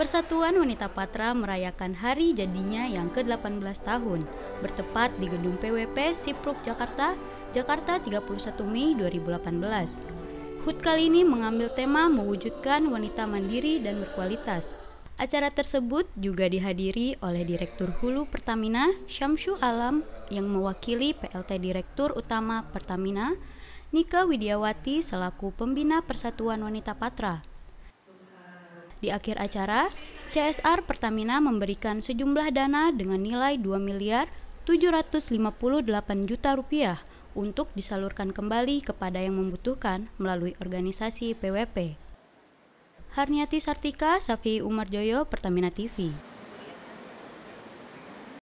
Persatuan Wanita Patra merayakan hari jadinya yang ke-18 tahun, bertepat di gedung PWP Sipruk Jakarta, Jakarta 31 Mei 2018. HUT kali ini mengambil tema mewujudkan wanita mandiri dan berkualitas. Acara tersebut juga dihadiri oleh Direktur Hulu Pertamina, Syamsu Alam, yang mewakili PLT Direktur Utama Pertamina, Nika Widiawati selaku Pembina Persatuan Wanita Patra, di akhir acara, CSR Pertamina memberikan sejumlah dana dengan nilai 2 miliar 758 juta rupiah untuk disalurkan kembali kepada yang membutuhkan melalui organisasi PWP. Harniati Sartika, Safi Umar Joyo, Pertamina TV.